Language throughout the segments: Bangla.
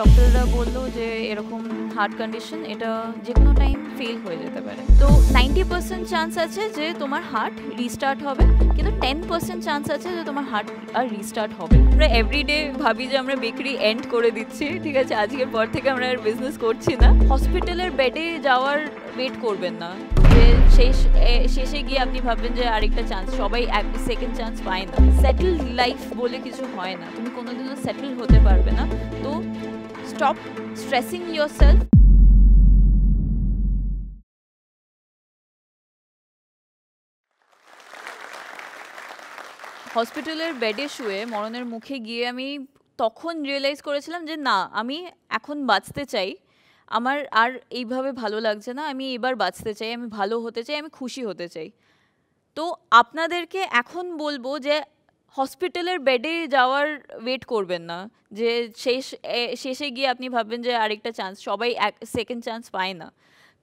ডক্টররা বললো যে এরকম হার্ট কন্ডিশন এটা যে কোনো টাইম ফেল হয়ে যেতে পারে তো নাইনটি পার্সেন্ট চান্স আছে যে তোমার হার্ট রিস্টার্ট হবে কিন্তু টেন পার্সেন্ট চান্স আছে যে তোমার হার্ট আর রিস্টার্ট হবে আমরা এভরিডে ভাবি যে আমরা বেকারি এন্ড করে দিচ্ছি ঠিক আছে আজকের পর থেকে আমরা আর বিজনেস করছি না হসপিটালের বেডে যাওয়ার ওয়েট করবেন না যে শেষ শেষে গিয়ে আপনি ভাববেন যে আরেকটা চান্স সবাই সেকেন্ড চান্স পায় না সেটেল লাইফ বলে কিছু হয় না তুমি কোনোদিনও সেটেল হতে পারবে না তো stop stressing yourself. হসপিটালের বেডে শুয়ে মরণের মুখে গিয়ে আমি তখন রিয়েলাইজ করেছিলাম যে না আমি এখন বাঁচতে চাই আমার আর এইভাবে ভালো লাগছে না আমি এবার বাঁচতে চাই আমি ভালো হতে চাই আমি খুশি হতে চাই তো আপনাদেরকে এখন বলবো যে হসপিটালের বেডে যাওয়ার ওয়েট করবেন না যে শেষ শেষে গিয়ে আপনি ভাববেন যে আরেকটা চান্স সবাই এক সেকেন্ড চান্স পায় না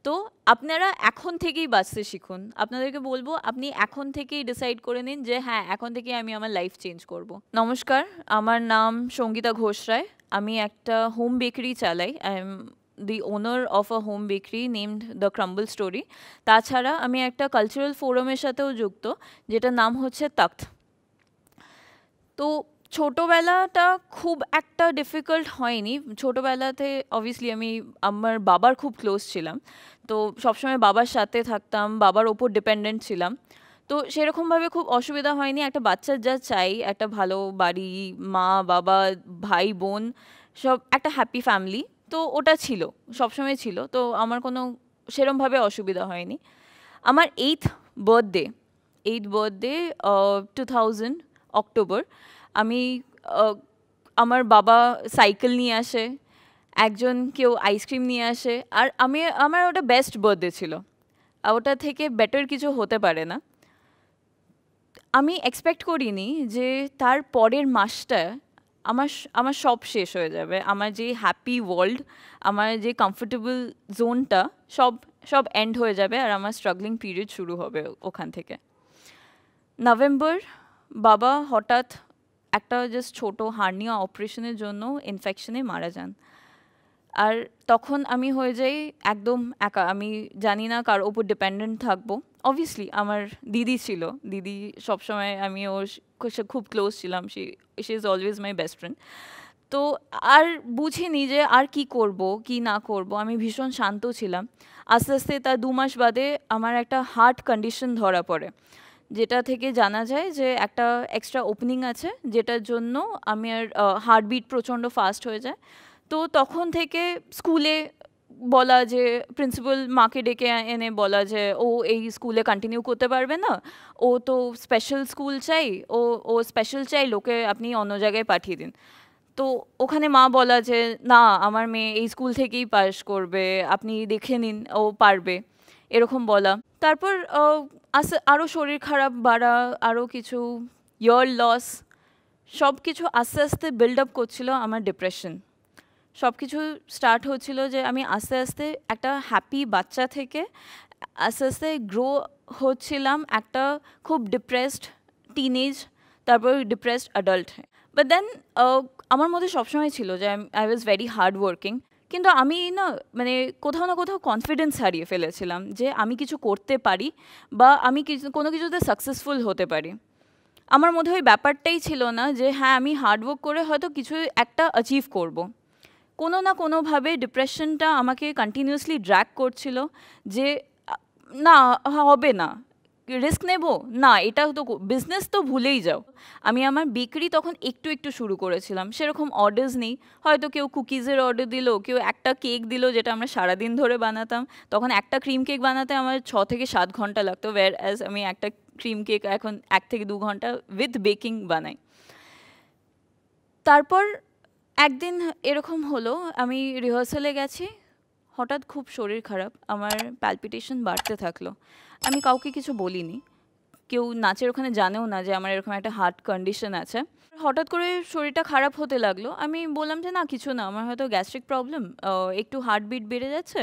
তো আপনারা এখন থেকেই বাঁচতে শিখুন আপনাদেরকে বলবো আপনি এখন থেকেই ডিসাইড করে নিন যে হ্যাঁ এখন থেকে আমি আমার লাইফ চেঞ্জ করব। নমস্কার আমার নাম সঙ্গীতা ঘোষ রায় আমি একটা হোম বেকারি চালাই I am the owner of a home bakery named the crumble story তাছাড়া আমি একটা কালচারাল ফোরামের সাথেও যুক্ত যেটা নাম হচ্ছে তক্ত তো ছোটোবেলাটা খুব একটা ডিফিকাল্ট হয়নি ছোটোবেলাতে অবভিয়াসলি আমি আমার বাবার খুব ক্লোজ ছিলাম তো সবসময় বাবার সাথে থাকতাম বাবার ওপর ডিপেন্ডেন্ট ছিলাম তো সেরকমভাবে খুব অসুবিধা হয়নি একটা বাচ্চার যা চাই একটা ভালো বাড়ি মা বাবা ভাই বোন সব একটা হ্যাপি ফ্যামিলি তো ওটা ছিল সবসময় ছিল তো আমার কোনো সেরমভাবে অসুবিধা হয়নি আমার eighth birthday eighth birthday two thousand October আমি আমার বাবা সাইকেল নিয়ে আসে একজন কেউ আইসক্রিম নিয়ে আসে আর আমি আমার ওটা বেস্ট বার্থডে ছিল ওটা থেকে বেটার কিছু হতে পারে না আমি এক্সপেক্ট করিনি যে তার পরের মাসটা আমার আমার সব শেষ হয়ে যাবে আমার যে হ্যাপি ওয়ার্ল্ড আমার যে কমফোর্টেবল জোনটা সব সব এন্ড হয়ে যাবে আর আমার স্ট্রাগলিং পিরিয়ড শুরু হবে ওখান থেকে নভেম্বর বাবা হঠাৎ একটা জাস্ট ছোট হার্নিয়া অপারেশনের জন্য ইনফেকশনে মারা যান আর তখন আমি হয়ে যাই একদম একা আমি জানি না কার ওপর ডিপেন্ডেন্ট থাকবো অবভিয়াসলি আমার দিদি ছিল দিদি সবসময় আমি ওর খুব ক্লোজ ছিলাম সে she is always my best friend তো আর বুঝিনি যে আর কি করব কি না করব আমি ভীষণ শান্ত ছিলাম আস্তে আস্তে তার দু মাস বাদে আমার একটা হার্ট কন্ডিশন ধরা পড়ে যেটা থেকে জানা যায় যে একটা এক্সট্রা ওপেনিং আছে যেটার জন্য আমি আর হার্টবিট প্রচণ্ড ফাস্ট হয়ে যায় তো তখন থেকে স্কুলে বলা যে প্রিন্সিপাল মাকে ডেকে এনে বলা যে ও এই স্কুলে কন্টিনিউ করতে পারবে না ও তো স্পেশাল স্কুল চাই ও ও স্পেশাল চাই লোকে আপনি অন্য জায়গায় পাঠিয়ে দিন তো ওখানে মা বলা যে না আমার মেয়ে এই স্কুল থেকেই পাস করবে আপনি দেখে নিন ও পারবে এরকম বলা তারপর আরও শরীর খারাপ বাড়া আরও কিছু ইয়ার লস সব কিছু আস্তে আস্তে বিল্ড আপ করছিল আমার ডিপ্রেশন সব কিছু স্টার্ট হচ্ছিল যে আমি আস্তে আস্তে একটা হ্যাপি বাচ্চা থেকে আস্তে আস্তে গ্রো হচ্ছিলাম একটা খুব ডিপ্রেসড টিনেজ তারপর ডিপ্রেসড অ্যাডাল্ট বাট দেন আমার মধ্যে সবসময় ছিল যে I was very hard working কিন্তু আমি না মানে কোথাও না কোথাও কনফিডেন্স হারিয়ে ফেলেছিলাম যে আমি কিছু করতে পারি বা আমি কোনো কিছুতে সাকসেসফুল হতে পারি আমার মধ্যে ওই ব্যাপারটাই ছিল না যে হ্যাঁ আমি হার্ডওয়ার্ক করে হয়তো কিছু একটা অ্যাচিভ করব। কোনো না কোনোভাবে ডিপ্রেশনটা আমাকে কন্টিনিউসলি ড্র্যাক করছিল যে না হবে না রিস্ক নেব না এটা তো বিজনেস তো ভুলেই যাও আমি আমার বেকারি তখন একটু একটু শুরু করেছিলাম সেরকম অর্ডার্স নেই হয়তো কেউ কুকিজের অর্ডার দিল কেউ একটা কেক দিল যেটা আমরা সারাদিন ধরে বানাতাম তখন একটা ক্রিম কেক বানাতে আমার ছ থেকে সাত ঘন্টা লাগতো ওয়ার অ্যাজ আমি একটা ক্রিম কেক এখন এক থেকে দু ঘন্টা উইথ বেকিং বানাই তারপর একদিন এরকম হলো আমি রিহার্সালে গেছি হঠাৎ খুব শরীর খারাপ আমার প্যালপিটেশন বাড়তে থাকলো আমি কাউকে কিছু বলিনি কেউ নাচের ওখানে জানেও না যে আমার এরকম একটা হার্ট কন্ডিশন আছে হঠাৎ করে শরীরটা খারাপ হতে লাগলো আমি বললাম যে না কিছু না আমার হয়তো গ্যাস্ট্রিক প্রবলেম একটু হার্টবিট বেড়ে যাচ্ছে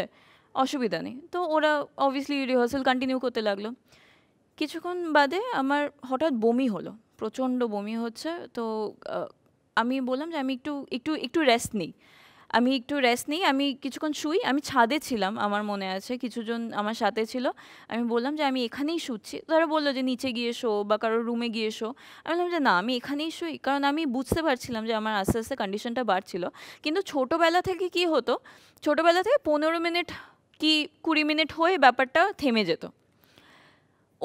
অসুবিধা নেই তো ওরা অবভিয়াসলি রিহার্সাল কন্টিনিউ করতে লাগলো কিছুক্ষণ বাদে আমার হঠাৎ বমি হলো প্রচণ্ড বমি হচ্ছে তো আমি বললাম যে আমি একটু একটু একটু রেস্ট নিই আমি একটু রেস্ট নিই আমি কিছুক্ষণ শুই আমি ছাদে ছিলাম আমার মনে আছে কিছুজন আমার সাথে ছিল আমি বললাম যে আমি এখানেই শুচ্ছি তারা বললো যে নিচে গিয়ে শো বা কারোর রুমে গিয়ে শো আমি বললাম যে না আমি এখানেই শুই কারণ আমি বুঝতে পারছিলাম যে আমার আস্তে আস্তে কন্ডিশনটা বাড়ছিল কিন্তু ছোটোবেলা থেকে কি হতো ছোটোবেলা থেকে পনেরো মিনিট কি কুড়ি মিনিট হয়ে ব্যাপারটা থেমে যেত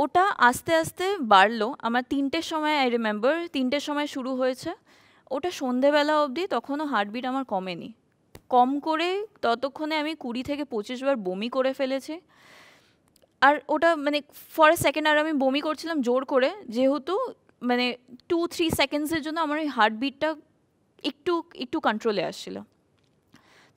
ওটা আস্তে আস্তে বাড়লো আমার তিনটের সময় আই রিমেম্বার তিনটের সময় শুরু হয়েছে ওটা সন্ধেবেলা অবধি তখনও হার্টবিট আমার কমেনি কম করে ততক্ষণে আমি কুড়ি থেকে পঁচিশ বার বমি করে ফেলেছি আর ওটা মানে ফর সেকেন্ড আর আমি বমি করছিলাম জোর করে যেহেতু মানে টু থ্রি সেকেন্ডসের জন্য আমার ওই হার্টবিটটা একটু একটু কন্ট্রোলে আসছিলো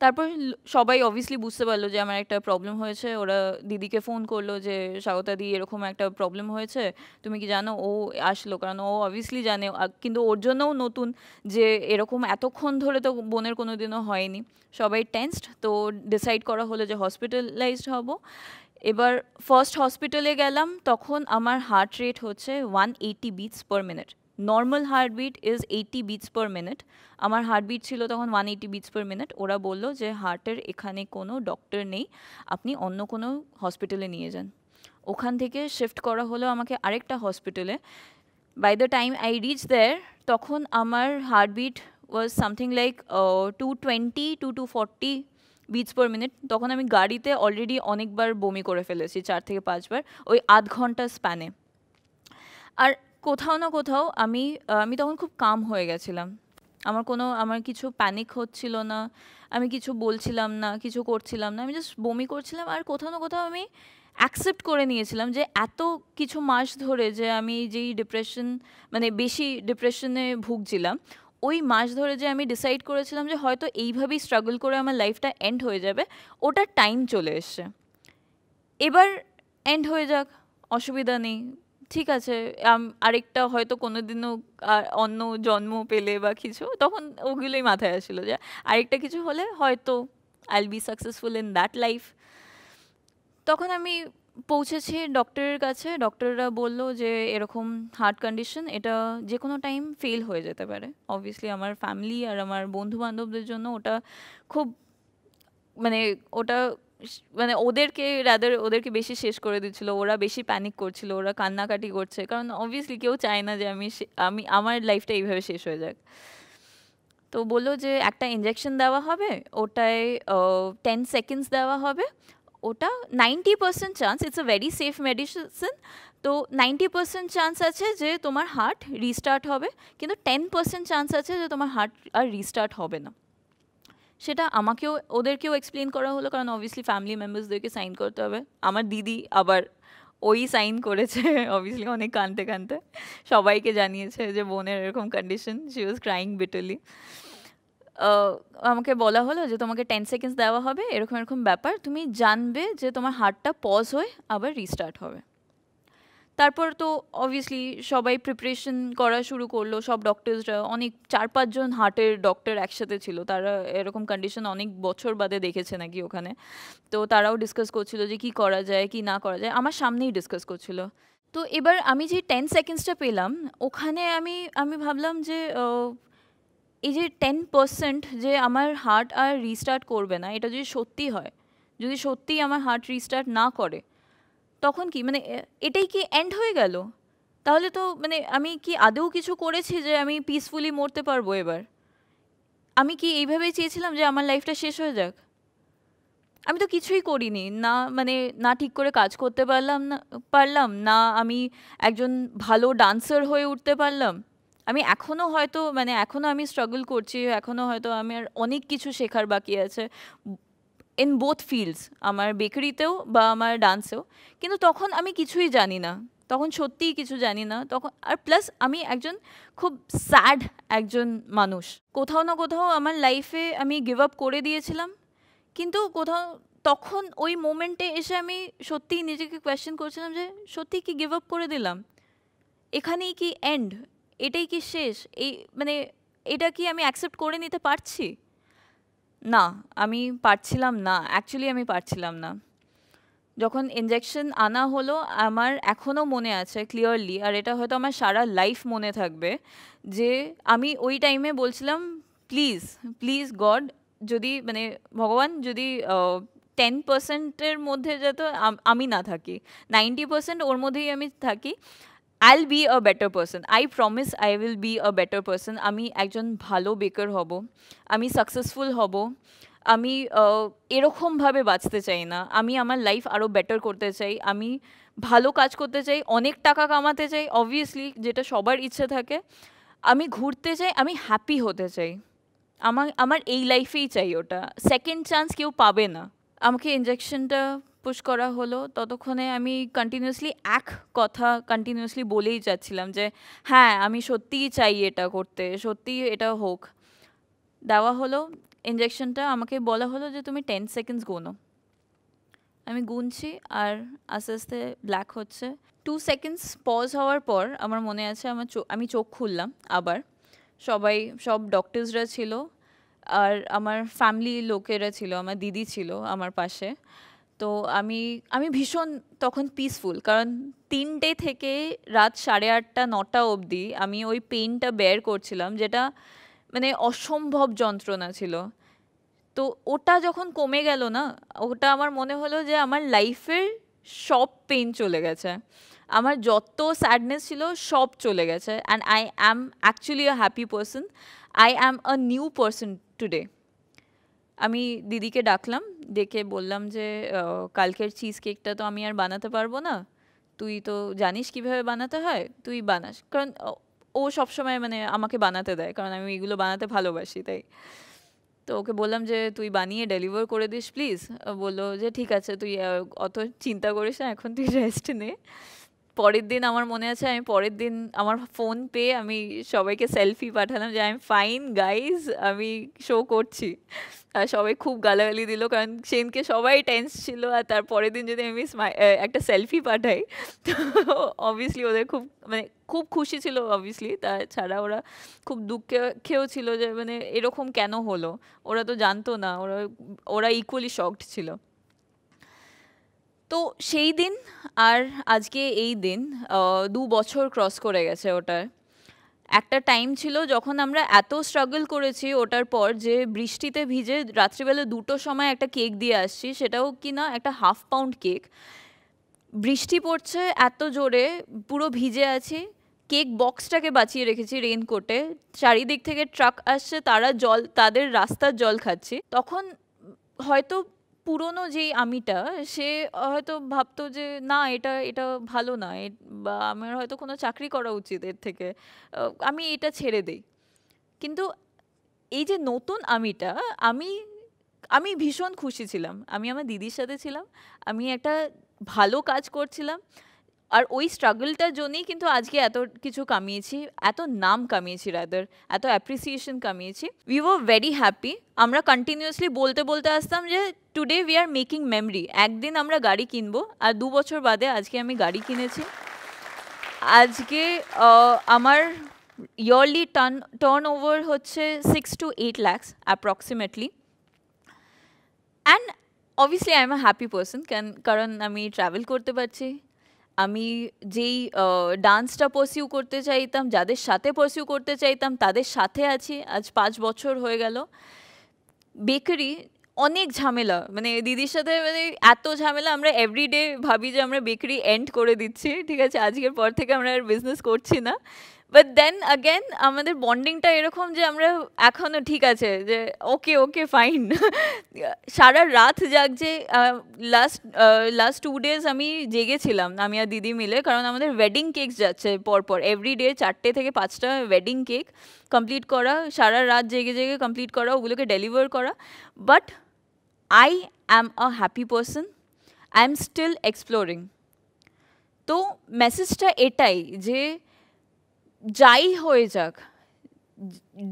তারপর সবাই অবভিয়াসলি বুঝতে পারলো যে আমার একটা প্রবলেম হয়েছে ওরা দিদিকে ফোন করলো যে স্বাগতা দি এরকম একটা প্রবলেম হয়েছে তুমি কি জানো ও আসলো কারণ ও অবভিয়াসলি জানে কিন্তু ওর জন্যও নতুন যে এরকম এতক্ষণ ধরে তো বোনের কোনো দিনও হয়নি সবাই টেন্সড তো ডিসাইড করা হলো যে হসপিটালাইজড হব এবার ফার্স্ট হসপিটালে গেলাম তখন আমার হার্ট রেট হচ্ছে one eighty beats per minute normal heartbeat is eighty beats per minute আমার হার্টবিট ছিল তখন one eighty beats per minute ওরা বলল যে হার্টের এখানে কোনো ডক্টর নেই আপনি অন্য কোনো হসপিটালে নিয়ে যান ওখান থেকে শিফট করা হলো আমাকে আরেকটা হসপিটালে by the time I reach there তখন আমার heartbeat was something like two twenty to two forty beats per minute তখন আমি গাড়িতে অলরেডি অনেকবার বমি করে ফেলেছি চার থেকে পাঁচবার ওই আধ ঘন্টা স্প্যানে আর কোথাও না কোথাও আমি আমি তখন খুব কাম হয়ে গেছিলাম আমার কোনো আমার কিছু প্যানিক হচ্ছিল না আমি কিছু বলছিলাম না কিছু করছিলাম না আমি জাস্ট বমি করছিলাম আর কোথাও না কোথাও আমি অ্যাকসেপ্ট করে নিয়েছিলাম যে এত কিছু মাস ধরে যে আমি যেই ডিপ্রেশন মানে বেশি ডিপ্রেশনে ভুগছিলাম ওই মাস ধরে যে আমি ডিসাইড করেছিলাম যে হয়তো এইভাবেই স্ট্রাগল করে আমার লাইফটা এন্ড হয়ে যাবে ওটার টাইম চলে এসছে এবার এন্ড হয়ে যাক অসুবিধা নেই ঠিক আছে আরেকটা হয়তো কোনোদিনও অন্য জন্ম পেলে বা কিছু তখন ওগুলোই মাথায় আসছিল যে আরেকটা কিছু হলে হয়তো I'll be successful in that life তখন আমি পৌঁছেছি ডক্টরের কাছে ডক্টররা বলল যে এরকম হার্ট কন্ডিশন এটা যে কোনো টাইম ফেল হয়ে যেতে পারে অবভিয়াসলি আমার ফ্যামিলি আর আমার বন্ধু বান্ধবদের জন্য ওটা খুব মানে ওটা মানে ওদেরকে রাদার ওদেরকে বেশি শেষ করে দিচ্ছিল ওরা বেশি প্যানিক করছিল ওরা কান্নাকাটি করছে কারণ অবভিয়াসলি কেউ চায় না যে আমি আমি আমার লাইফটা এইভাবে শেষ হয়ে যাক তো বললো যে একটা ইঞ্জেকশন দেওয়া হবে ওটায় টেন সেকেন্ডস দেওয়া হবে ওটা ninety percent chance it's a very safe medicine তো নাইনটি পার্সেন্ট চান্স আছে যে তোমার হার্ট রিস্টার্ট হবে কিন্তু টেন পার্সেন্ট চান্স আছে যে তোমার হার্ট আর রিস্টার্ট হবে না সেটা আমাকেও ওদেরকেও এক্সপ্লেন করা হলো কারণ অবভিয়াসলি ফ্যামিলি মেম্বার্সদেরকে সাইন করতে হবে আমার দিদি আবার ওই সাইন করেছে অবভিয়াসলি অনেক কানতে কানতে সবাইকে জানিয়েছে যে বোনের এরকম condition she was crying bitterly আমাকে বলা হলো যে তোমাকে টেন সেকেন্ডস দেওয়া হবে এরকম এরকম ব্যাপার তুমি জানবে যে তোমার হার্টটা পজ হয়ে আবার রিস্টার্ট হবে তারপর তো অবভিয়াসলি সবাই প্রিপারেশন করা শুরু করলো সব ডক্টরসরা অনেক চার পাঁচজন হার্টের ডক্টর একসাথে ছিল তারা এরকম কন্ডিশন অনেক বছর বাদে দেখেছে নাকি ওখানে তো তারাও ডিসকাস করছিল যে কি করা যায় কি না করা যায় আমার সামনেই ডিসকাস করছিল তো এবার আমি যে টেন সেকেন্ডসটা পেলাম ওখানে আমি আমি ভাবলাম যে এই যে টেন পার্সেন্ট যে আমার হার্ট আর রিস্টার্ট করবে না এটা যদি সত্যি হয় যদি সত্যি আমার হার্ট রিস্টার্ট না করে তখন কি মানে এটাই কি এন্ড হয়ে গেল তাহলে তো মানে আমি কি আদৌ কিছু করেছি যে আমি পিসফুলি মরতে পারবো এবার আমি কি এইভাবেই চেয়েছিলাম যে আমার লাইফটা শেষ হয়ে যাক আমি তো কিছুই করিনি না মানে না ঠিক করে কাজ করতে পারলাম না পারলাম না আমি একজন ভালো ডান্সার হয়ে উঠতে পারলাম আমি এখনও হয়তো মানে এখনও আমি স্ট্রাগল করছি এখনও হয়তো আমার অনেক কিছু শেখার বাকি আছে ইন বোথ ফিল্ডস আমার বেকারিতেও বা আমার ডান্সেও কিন্তু তখন আমি কিছুই জানি না তখন সত্যিই কিছু জানি না তখন আর প্লাস আমি একজন খুব স্যাড একজন মানুষ কোথাও না কোথাও আমার লাইফে আমি গিভ আপ করে দিয়েছিলাম কিন্তু কোথাও তখন ওই মোমেন্টে এসে আমি সত্যিই নিজেকে কোয়েশ্চেন করছিলাম যে সত্যি কি গিভ আপ করে দিলাম এখানেই কি এন্ড এটাই কি শেষ এই মানে এটা কি আমি অ্যাকসেপ্ট করে নিতে পারছি না আমি পারছিলাম না অ্যাকচুয়ালি আমি পারছিলাম না যখন ইঞ্জেকশন আনা হলো আমার এখনও মনে আছে ক্লিয়ারলি আর এটা হয়তো আমার সারা লাইফ মনে থাকবে যে আমি ওই টাইমে বলছিলাম প্লিজ প্লিজ গড যদি মানে ভগবান যদি টেন পার্সেন্টের মধ্যে যাতে আমি না থাকি নাইনটি পার্সেন্ট ওর মধ্যেই আমি থাকি I'll be a better person I promise I will be a better person আমি একজন ভালো বেকার হব আমি সাকসেসফুল হব আমি এরকমভাবে বাঁচতে চাই না আমি আমার লাইফ আরও বেটার করতে চাই আমি ভালো কাজ করতে চাই অনেক টাকা কামাতে চাই অবভিয়াসলি যেটা সবার ইচ্ছে থাকে আমি ঘুরতে চাই আমি হ্যাপি হতে চাই আমার আমার এই লাইফেই চাই ওটা সেকেন্ড চান্স কেউ পাবে না আমাকে ইঞ্জেকশনটা পুশ করা হলো ততক্ষণে আমি কন্টিনিউসলি এক কথা কন্টিনিউসলি বলেই যাচ্ছিলাম যে হ্যাঁ আমি সত্যিই চাই এটা করতে সত্যিই এটা হোক দেওয়া হলো ইঞ্জেকশনটা আমাকে বলা হলো যে তুমি টেন সেকেন্ডস গোনো আমি গুনছি আর আস্তে আস্তে ব্ল্যাক হচ্ছে টু সেকেন্ডস পজ হওয়ার পর আমার মনে আছে আমার আমি চোখ খুললাম আবার সবাই সব ডক্টরসরা ছিল আর আমার ফ্যামিলি লোকেরা ছিল আমার দিদি ছিল আমার পাশে তো আমি আমি ভীষণ তখন পিসফুল কারণ তিনটে থেকে রাত সাড়ে আটটা নটা অবধি আমি ওই পেনটা বের করছিলাম যেটা মানে অসম্ভব যন্ত্রণা ছিল তো ওটা যখন কমে গেল না ওটা আমার মনে হলো যে আমার লাইফের সব পেন চলে গেছে আমার যত স্যাডনেস ছিল সব চলে গেছে and I am actually a happy person I am a new person today আমি দিদিকে ডাকলাম ডেকে বললাম যে কালকের চিজ কেকটা তো আমি আর বানাতে পারবো না তুই তো জানিস কিভাবে বানাতে হয় তুই বানাস কারণ ও সবসময় মানে আমাকে বানাতে দেয় কারণ আমি এগুলো বানাতে ভালোবাসি তাই তো ওকে বললাম যে তুই বানিয়ে ডেলিভার করে দিস প্লিজ বললো যে ঠিক আছে তুই অত চিন্তা করিস না এখন তুই রেস্ট নে পরের দিন আমার মনে আছে আমি পরের দিন আমার ফোন পেয়ে আমি সবাইকে সেলফি পাঠালাম যে আই এম ফাইন গাইজ আমি শো করছি আর সবাই খুব গালাগালি দিল কারণ সেনকে সবাই টেন্স ছিল আর তার পরের দিন যদি আমি একটা সেলফি পাঠাই তো অবভিয়াসলি ওদের খুব মানে খুব খুশি ছিল অবভিয়াসলি তাছাড়া ওরা খুব খেয়েও ছিল যে মানে এরকম কেন হলো ওরা তো জানতো না ওরা ওরা ইকুয়ালি শকড ছিল তো সেই দিন আর আজকে এই দিন দু বছর ক্রস করে গেছে ওটার একটা টাইম ছিল যখন আমরা এত স্ট্রাগল করেছি ওটার পর যে বৃষ্টিতে ভিজে রাত্রিবেলা দুটো সময় একটা কেক দিয়ে আসছি সেটাও কি না একটা হাফ পাউন্ড কেক বৃষ্টি পড়ছে এত জোরে পুরো ভিজে আছি কেক বক্সটাকে বাঁচিয়ে রেখেছি রেনকোটে চারিদিক থেকে ট্রাক আসছে তারা জল তাদের রাস্তার জল খাচ্ছি তখন হয়তো পুরনো যেই আমিটা সে হয়তো ভাবতো যে না এটা এটা ভালো না বা আমার হয়তো কোনো চাকরি করা উচিত এর থেকে আমি এটা ছেড়ে দেই কিন্তু এই যে নতুন আমিটা আমি আমি ভীষণ খুশি ছিলাম আমি আমার দিদির সাথে ছিলাম আমি একটা ভালো কাজ করছিলাম আর ওই স্ট্রাগলটার জন্যই কিন্তু আজকে এত কিছু কামিয়েছি এত নাম কামিয়েছি রাদার এত অ্যাপ্রিসিয়েশন কামিয়েছি উই ওয়ার ভেরি হ্যাপি আমরা কন্টিনিউয়াসলি বলতে বলতে আসতাম যে today we are making memory একদিন আমরা গাড়ি কিনবো আর দু বছর বাদে আজকে আমি গাড়ি কিনেছি আজকে আমার ইয়ারলি টার্ন টার্ন ওভার হচ্ছে six to eight lakhs approximately and obviously I am a happy person কারণ আমি ট্রাভেল করতে পারছি আমি যেই ডান্সটা পার্সিউ করতে চাইতাম যাদের সাথে পার্সিউ করতে চাইতাম তাদের সাথে আছি আজ পাঁচ বছর হয়ে গেল বেকারি অনেক ঝামেলা মানে দিদির সাথে মানে এত ঝামেলা আমরা এভরিডে ভাবি যে আমরা বেকারি এন্ড করে দিচ্ছি ঠিক আছে আজকের পর থেকে আমরা আর বিজনেস করছি না বাট দেন আগেন আমাদের বন্ডিংটা এরকম যে আমরা এখনও ঠিক আছে যে ওকে ওকে ফাইন সারা রাত যাক যে লাস্ট লাস্ট টু ডেজ আমি জেগেছিলাম আমি আর দিদি মিলে কারণ আমাদের ওয়েডিং কেক যাচ্ছে পরপর এভরি ডে চারটে থেকে পাঁচটা ওয়েডিং কেক কমপ্লিট করা সারা রাত জেগে জেগে কমপ্লিট করা ওগুলোকে ডেলিভার করা but I am a happy person I am still exploring তো মেসেজটা এটাই যে যাই হয়ে যাক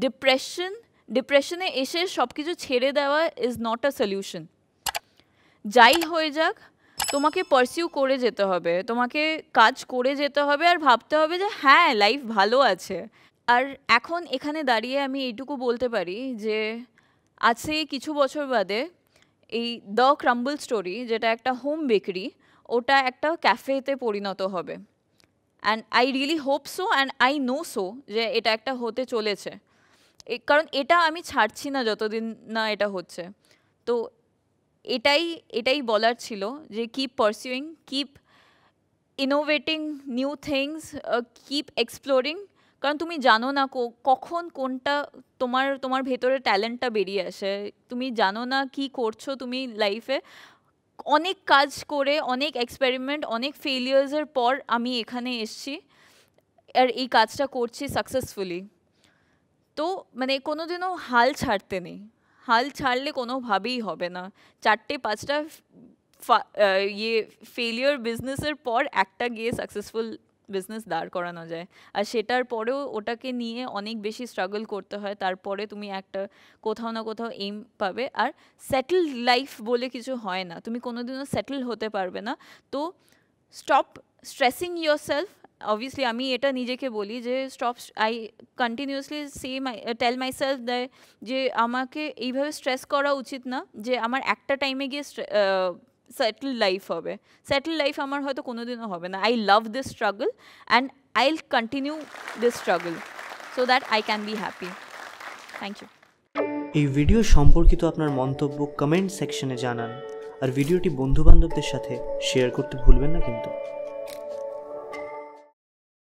ডিপ্রেশন ডিপ্রেশনে এসে সব কিছু ছেড়ে দেওয়া ইজ নট আ সলিউশন যাই হয়ে যাক তোমাকে পারসিউ করে যেতে হবে তোমাকে কাজ করে যেতে হবে আর ভাবতে হবে যে হ্যাঁ লাইফ ভালো আছে আর এখন এখানে দাঁড়িয়ে আমি এইটুকু বলতে পারি যে আজ থেকে কিছু বছর বাদে এই দ্য ক্রাম্বল স্টোরি যেটা একটা হোম বেকারি ওটা একটা ক্যাফেতে পরিণত হবে and I really hope so and I know so যে এটা একটা হতে চলেছে কারণ এটা আমি ছাড়ছি না যতদিন না এটা হচ্ছে তো এটাই এটাই বলার ছিল যে keep pursuing keep innovating new things keep exploring কারণ তুমি জানো না কখন কোনটা তোমার তোমার ভেতরে ট্যালেন্টটা বেরিয়ে আসে তুমি জানো না কি করছো তুমি লাইফে অনেক কাজ করে অনেক এক্সপেরিমেন্ট অনেক ফেলিয়ার্সের পর আমি এখানে এসছি আর এই কাজটা করছি সাকসেসফুলি তো মানে কোনো দিনও হাল ছাড়তে নেই হাল ছাড়লে কোনোভাবেই হবে না চারটে পাঁচটা ইয়ে ফেলিওর বিজনেসের পর একটা গিয়ে সাকসেসফুল বিজনেস দাঁড় করানো যায় আর সেটার পরেও ওটাকে নিয়ে অনেক বেশি স্ট্রাগল করতে হয় তারপরে তুমি একটা কোথাও না কোথাও এইম পাবে আর সেটেল লাইফ বলে কিছু হয় না তুমি কোনোদিনও সেটেল হতে পারবে না তো stop stressing yourself obviously আমি এটা নিজেকে বলি যে stop I continuously say my tell myself দেয় যে আমাকে এইভাবে স্ট্রেস করা উচিত না যে আমার একটা টাইমে গিয়ে সেটেল লাইফ হবে সেটেল লাইফ আমার হয়তো কোনো দিনও হবে না I love this struggle and I continue this struggle so that I can be happy thank you এই ভিডিও সম্পর্কিত আপনার মন্তব্য কমেন্ট সেকশনে জানান আর ভিডিওটি বন্ধুবান্ধবদের সাথে শেয়ার করতে ভুলবেন না কিন্তু